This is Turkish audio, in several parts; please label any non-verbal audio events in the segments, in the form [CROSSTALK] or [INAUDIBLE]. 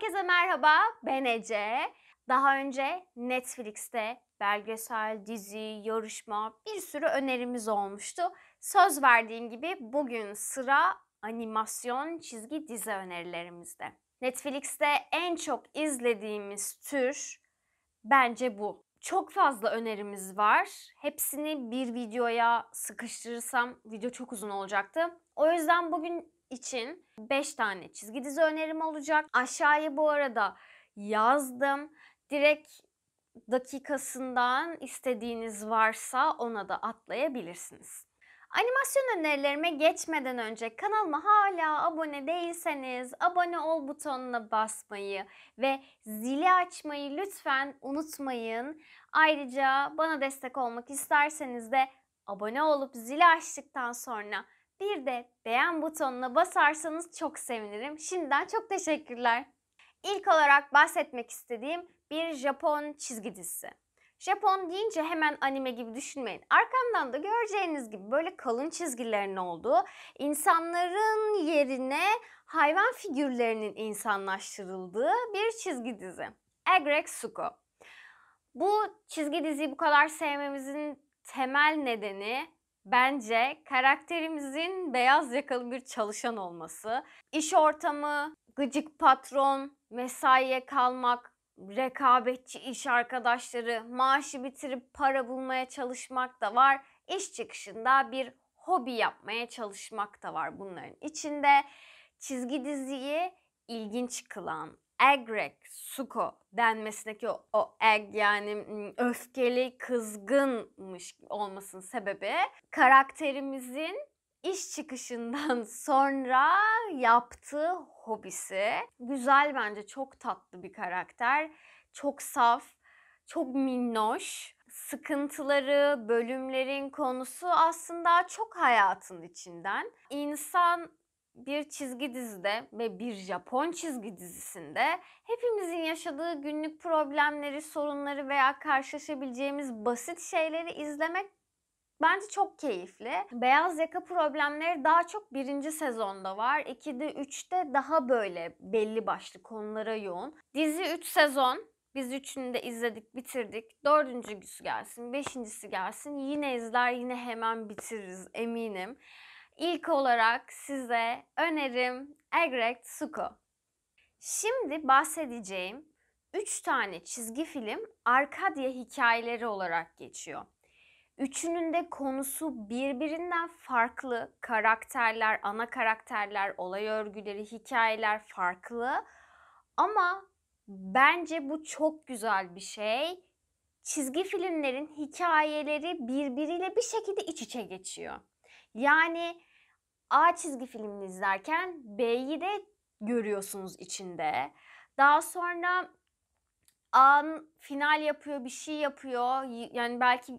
Herkese merhaba, ben Ece. Daha önce Netflix'te belgesel, dizi, yarışma bir sürü önerimiz olmuştu. Söz verdiğim gibi bugün sıra animasyon çizgi dizi önerilerimizde. Netflix'te en çok izlediğimiz tür bence bu. Çok fazla önerimiz var. Hepsini bir videoya sıkıştırırsam video çok uzun olacaktı. O yüzden bugün için 5 tane çizgi dizi önerim olacak. Aşağıya bu arada yazdım. Direkt dakikasından istediğiniz varsa ona da atlayabilirsiniz. Animasyon önerilerime geçmeden önce kanalıma hala abone değilseniz abone ol butonuna basmayı ve zili açmayı lütfen unutmayın. Ayrıca bana destek olmak isterseniz de abone olup zili açtıktan sonra bir de beğen butonuna basarsanız çok sevinirim. Şimdiden çok teşekkürler. İlk olarak bahsetmek istediğim bir Japon çizgi dizisi. Japon deyince hemen anime gibi düşünmeyin. Arkamdan da göreceğiniz gibi böyle kalın çizgilerin olduğu, insanların yerine hayvan figürlerinin insanlaştırıldığı bir çizgi dizi. Agrek Suko. Bu çizgi diziyi bu kadar sevmemizin temel nedeni bence karakterimizin beyaz yakalı bir çalışan olması, iş ortamı, gıcık patron, mesaiye kalmak, rekabetçi iş arkadaşları, maaşı bitirip para bulmaya çalışmak da var. İş çıkışında bir hobi yapmaya çalışmak da var bunların içinde. Çizgi diziyi ilginç kılan, egg suko denmesindeki o, o egg yani öfkeli, kızgınmış olmasının sebebi karakterimizin iş çıkışından [LAUGHS] sonra yaptığı hobisi. Güzel bence çok tatlı bir karakter. Çok saf, çok minnoş. Sıkıntıları, bölümlerin konusu aslında çok hayatın içinden. İnsan bir çizgi dizide ve bir Japon çizgi dizisinde hepimizin yaşadığı günlük problemleri, sorunları veya karşılaşabileceğimiz basit şeyleri izlemek Bence çok keyifli. Beyaz yaka problemleri daha çok birinci sezonda var. 2'de 3'te daha böyle belli başlı konulara yoğun. Dizi 3 sezon. Biz üçünü de izledik, bitirdik. Dördüncüsü gelsin, beşincisi gelsin. Yine izler, yine hemen bitiririz eminim. İlk olarak size önerim Egrect Suko. Şimdi bahsedeceğim 3 tane çizgi film Arkadya hikayeleri olarak geçiyor. Üçünün de konusu birbirinden farklı. Karakterler, ana karakterler, olay örgüleri, hikayeler farklı. Ama bence bu çok güzel bir şey. Çizgi filmlerin hikayeleri birbiriyle bir şekilde iç içe geçiyor. Yani A çizgi filmini izlerken B'yi de görüyorsunuz içinde. Daha sonra an final yapıyor, bir şey yapıyor. Yani belki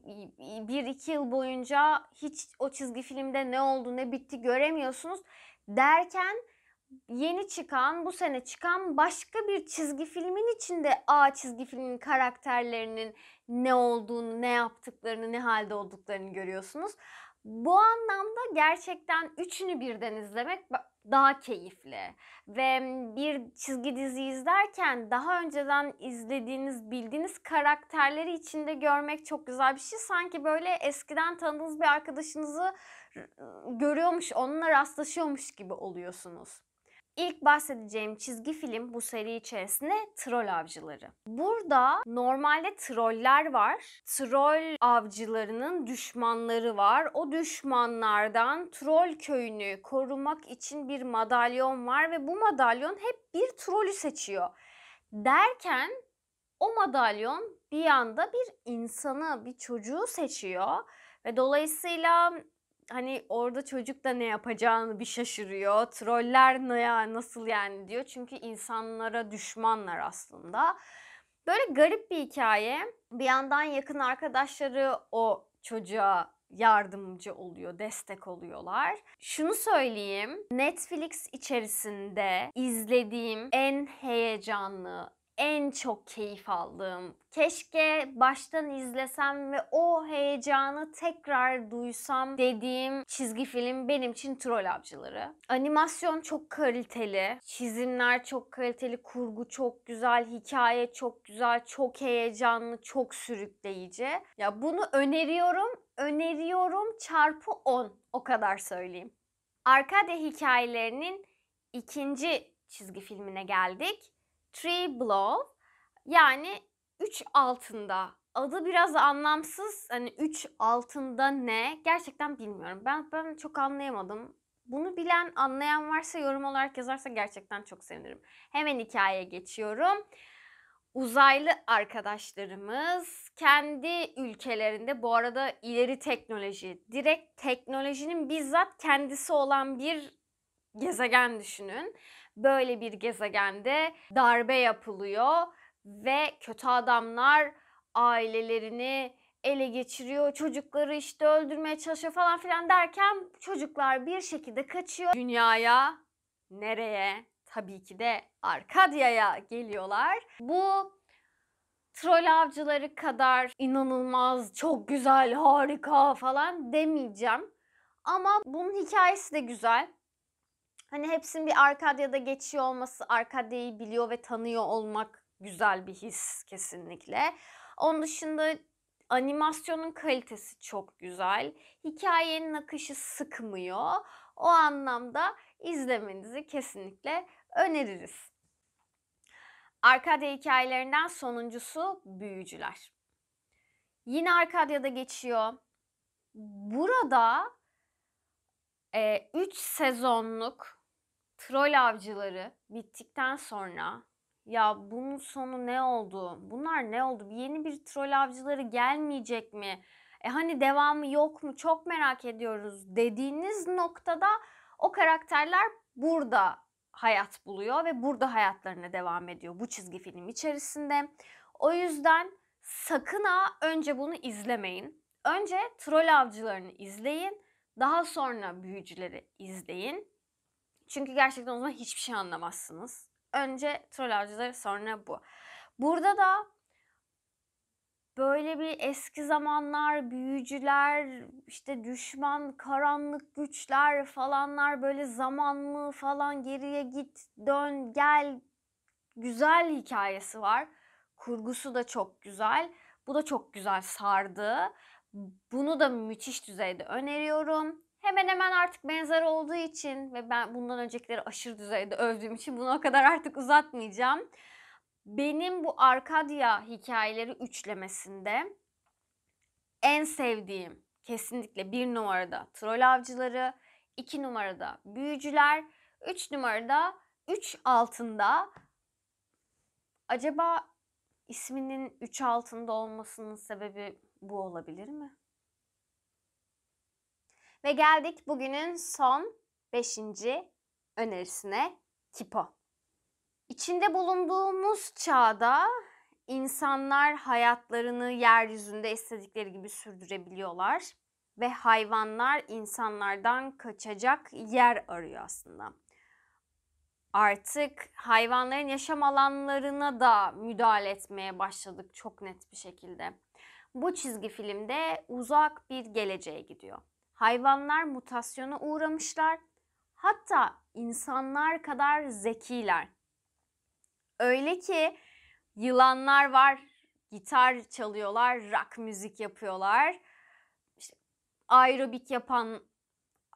bir iki yıl boyunca hiç o çizgi filmde ne oldu, ne bitti göremiyorsunuz. Derken yeni çıkan, bu sene çıkan başka bir çizgi filmin içinde A çizgi filmin karakterlerinin ne olduğunu, ne yaptıklarını, ne halde olduklarını görüyorsunuz. Bu anlamda gerçekten üçünü birden izlemek daha keyifli. Ve bir çizgi dizi izlerken daha önceden izlediğiniz, bildiğiniz karakterleri içinde görmek çok güzel bir şey. Sanki böyle eskiden tanıdığınız bir arkadaşınızı görüyormuş, onunla rastlaşıyormuş gibi oluyorsunuz. İlk bahsedeceğim çizgi film bu seri içerisinde troll avcıları. Burada normalde troller var. Troll avcılarının düşmanları var. O düşmanlardan troll köyünü korumak için bir madalyon var ve bu madalyon hep bir trolü seçiyor. Derken o madalyon bir anda bir insanı, bir çocuğu seçiyor ve dolayısıyla hani orada çocuk da ne yapacağını bir şaşırıyor. Troller ne ya nasıl yani diyor. Çünkü insanlara düşmanlar aslında. Böyle garip bir hikaye. Bir yandan yakın arkadaşları o çocuğa yardımcı oluyor, destek oluyorlar. Şunu söyleyeyim, Netflix içerisinde izlediğim en heyecanlı, en çok keyif aldığım. Keşke baştan izlesem ve o heyecanı tekrar duysam dediğim çizgi film benim için Troll Avcıları. Animasyon çok kaliteli, çizimler çok kaliteli, kurgu çok güzel, hikaye çok güzel, çok heyecanlı, çok sürükleyici. Ya bunu öneriyorum, öneriyorum çarpı 10 o kadar söyleyeyim. Arkade hikayelerinin ikinci çizgi filmine geldik. Three below, yani 3 altında. Adı biraz anlamsız. Hani 3 altında ne? Gerçekten bilmiyorum. Ben ben çok anlayamadım. Bunu bilen, anlayan varsa yorum olarak yazarsa gerçekten çok sevinirim. Hemen hikayeye geçiyorum. Uzaylı arkadaşlarımız kendi ülkelerinde bu arada ileri teknoloji, direkt teknolojinin bizzat kendisi olan bir gezegen düşünün böyle bir gezegende darbe yapılıyor ve kötü adamlar ailelerini ele geçiriyor. Çocukları işte öldürmeye çalışıyor falan filan derken çocuklar bir şekilde kaçıyor. Dünyaya nereye? Tabii ki de Arkadya'ya geliyorlar. Bu troll avcıları kadar inanılmaz, çok güzel, harika falan demeyeceğim. Ama bunun hikayesi de güzel. Hani hepsinin bir Arkadya'da geçiyor olması, Arkadya'yı biliyor ve tanıyor olmak güzel bir his kesinlikle. Onun dışında animasyonun kalitesi çok güzel. Hikayenin akışı sıkmıyor. O anlamda izlemenizi kesinlikle öneririz. Arkadya hikayelerinden sonuncusu Büyücüler. Yine Arkadya'da geçiyor. Burada 3 e, sezonluk troll avcıları bittikten sonra ya bunun sonu ne oldu? Bunlar ne oldu? Yeni bir troll avcıları gelmeyecek mi? E hani devamı yok mu? Çok merak ediyoruz dediğiniz noktada o karakterler burada hayat buluyor ve burada hayatlarına devam ediyor bu çizgi film içerisinde. O yüzden sakın ha önce bunu izlemeyin. Önce troll avcılarını izleyin. Daha sonra büyücüleri izleyin. Çünkü gerçekten o zaman hiçbir şey anlamazsınız. Önce troll avcıları sonra bu. Burada da böyle bir eski zamanlar, büyücüler, işte düşman, karanlık güçler falanlar böyle zamanlı falan geriye git, dön, gel güzel hikayesi var. Kurgusu da çok güzel. Bu da çok güzel sardı. Bunu da müthiş düzeyde öneriyorum hemen hemen artık benzer olduğu için ve ben bundan öncekileri aşırı düzeyde övdüğüm için bunu o kadar artık uzatmayacağım. Benim bu Arkadia hikayeleri üçlemesinde en sevdiğim kesinlikle bir numarada troll avcıları, iki numarada büyücüler, üç numarada üç altında acaba isminin üç altında olmasının sebebi bu olabilir mi? Ve geldik bugünün son beşinci önerisine kipo. İçinde bulunduğumuz çağda insanlar hayatlarını yeryüzünde istedikleri gibi sürdürebiliyorlar ve hayvanlar insanlardan kaçacak yer arıyor aslında. Artık hayvanların yaşam alanlarına da müdahale etmeye başladık çok net bir şekilde. Bu çizgi filmde uzak bir geleceğe gidiyor. Hayvanlar mutasyona uğramışlar. Hatta insanlar kadar zekiler. Öyle ki yılanlar var, gitar çalıyorlar, rock müzik yapıyorlar. İşte aerobik yapan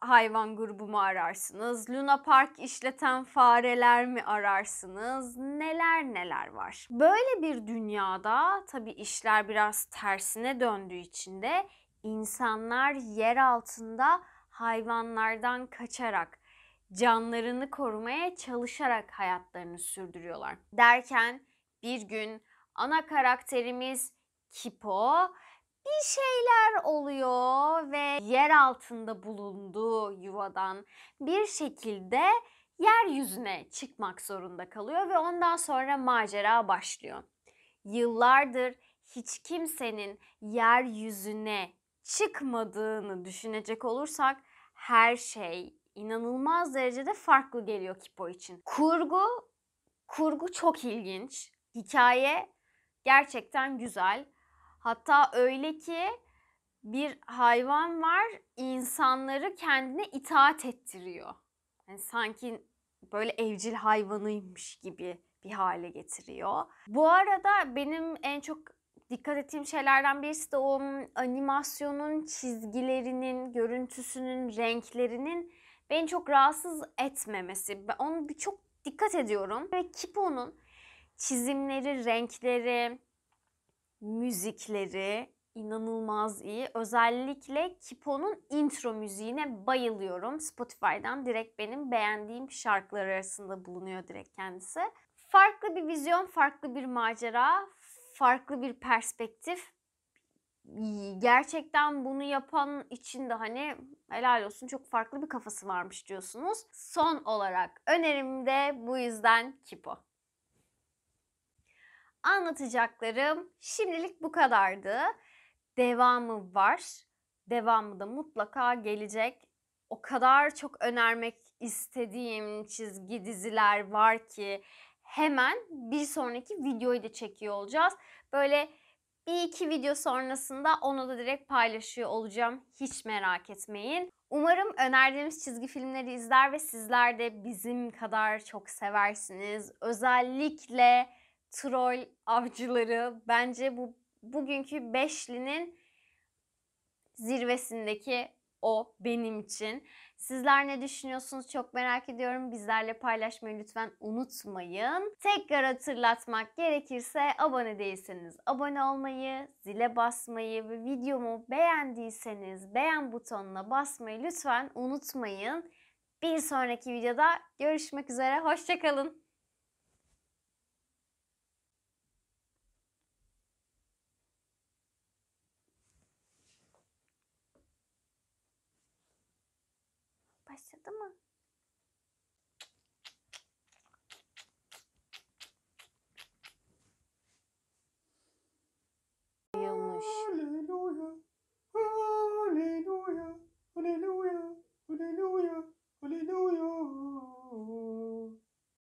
hayvan grubu mu ararsınız? Luna Park işleten fareler mi ararsınız? Neler neler var. Böyle bir dünyada tabii işler biraz tersine döndüğü için de insanlar yer altında hayvanlardan kaçarak, canlarını korumaya çalışarak hayatlarını sürdürüyorlar. Derken bir gün ana karakterimiz Kipo bir şeyler oluyor ve yer altında bulunduğu yuvadan bir şekilde yeryüzüne çıkmak zorunda kalıyor ve ondan sonra macera başlıyor. Yıllardır hiç kimsenin yeryüzüne çıkmadığını düşünecek olursak her şey inanılmaz derecede farklı geliyor Kipo için. Kurgu, kurgu çok ilginç. Hikaye gerçekten güzel. Hatta öyle ki bir hayvan var insanları kendine itaat ettiriyor. Yani sanki böyle evcil hayvanıymış gibi bir hale getiriyor. Bu arada benim en çok dikkat ettiğim şeylerden birisi de o animasyonun çizgilerinin, görüntüsünün, renklerinin beni çok rahatsız etmemesi. Ben onu bir çok dikkat ediyorum ve Kipo'nun çizimleri, renkleri, müzikleri inanılmaz iyi. Özellikle Kipo'nun intro müziğine bayılıyorum. Spotify'dan direkt benim beğendiğim şarkılar arasında bulunuyor direkt kendisi. Farklı bir vizyon, farklı bir macera, farklı bir perspektif. Gerçekten bunu yapan için de hani helal olsun çok farklı bir kafası varmış diyorsunuz. Son olarak önerim de bu yüzden Kipo. Anlatacaklarım şimdilik bu kadardı. Devamı var. Devamı da mutlaka gelecek. O kadar çok önermek istediğim çizgi diziler var ki hemen bir sonraki videoyu da çekiyor olacağız. Böyle bir iki video sonrasında onu da direkt paylaşıyor olacağım. Hiç merak etmeyin. Umarım önerdiğimiz çizgi filmleri izler ve sizler de bizim kadar çok seversiniz. Özellikle troll avcıları bence bu bugünkü beşlinin zirvesindeki o benim için. Sizler ne düşünüyorsunuz çok merak ediyorum. Bizlerle paylaşmayı lütfen unutmayın. Tekrar hatırlatmak gerekirse abone değilseniz abone olmayı, zile basmayı ve videomu beğendiyseniz beğen butonuna basmayı lütfen unutmayın. Bir sonraki videoda görüşmek üzere. Hoşçakalın. Asya'da mı?